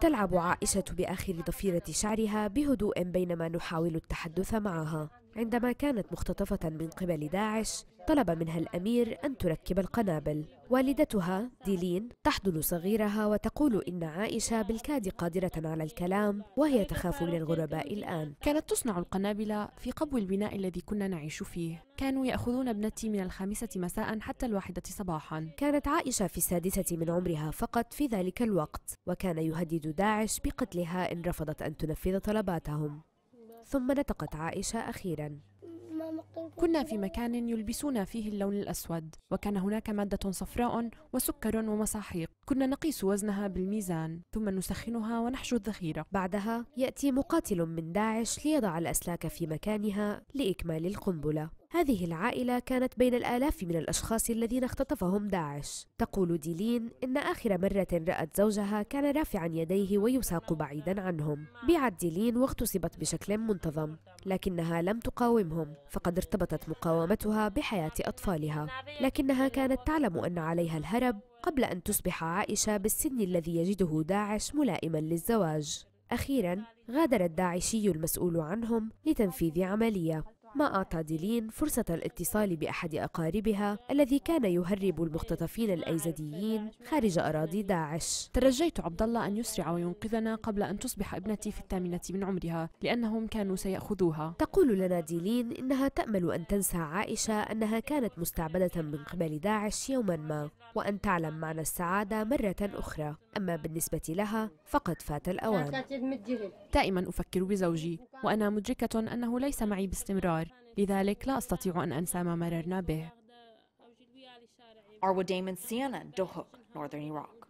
تلعب عائشة بآخر ضفيرة شعرها بهدوء بينما نحاول التحدث معها عندما كانت مختطفة من قبل داعش طلب منها الأمير أن تركب القنابل والدتها ديلين تحضن صغيرها وتقول إن عائشة بالكاد قادرة على الكلام وهي تخاف من الغرباء الآن كانت تصنع القنابل في قبو البناء الذي كنا نعيش فيه كانوا يأخذون ابنتي من الخامسة مساء حتى الواحدة صباحا كانت عائشة في السادسة من عمرها فقط في ذلك الوقت وكان يهدد داعش بقتلها إن رفضت أن تنفذ طلباتهم ثم نطقت عائشة أخيرا كنا في مكان يلبسون فيه اللون الأسود وكان هناك مادة صفراء وسكر ومساحيق كنا نقيس وزنها بالميزان ثم نسخنها ونحشو الذخيرة بعدها يأتي مقاتل من داعش ليضع الأسلاك في مكانها لإكمال القنبلة هذه العائلة كانت بين الآلاف من الأشخاص الذين اختطفهم داعش تقول ديلين إن آخر مرة رأت زوجها كان رافعا يديه ويساق بعيدا عنهم بيعت ديلين واغتصبت بشكل منتظم لكنها لم تقاومهم فقد ارتبطت مقاومتها بحياة أطفالها لكنها كانت تعلم أن عليها الهرب قبل أن تصبح عائشة بالسن الذي يجده داعش ملائما للزواج أخيرا غادر الداعشي المسؤول عنهم لتنفيذ عملية ما أعطى ديلين فرصة الاتصال بأحد أقاربها الذي كان يهرب المختطفين الأيزديين خارج أراضي داعش ترجيت عبد الله أن يسرع وينقذنا قبل أن تصبح ابنتي في الثامنة من عمرها لأنهم كانوا سيأخذوها تقول لنا ديلين إنها تأمل أن تنسى عائشة أنها كانت مستعبدة من قبل داعش يوما ما وأن تعلم معنى السعادة مرة أخرى أما بالنسبة لها فقد فات الأوان دائما أفكر بزوجي وأنا مدركة أنه ليس معي باستمرار الأفكار لذلك لا أستطيع أن أنسى ما مررنا به Arwa Damon, CNN, دوهوك، Northern Iraq.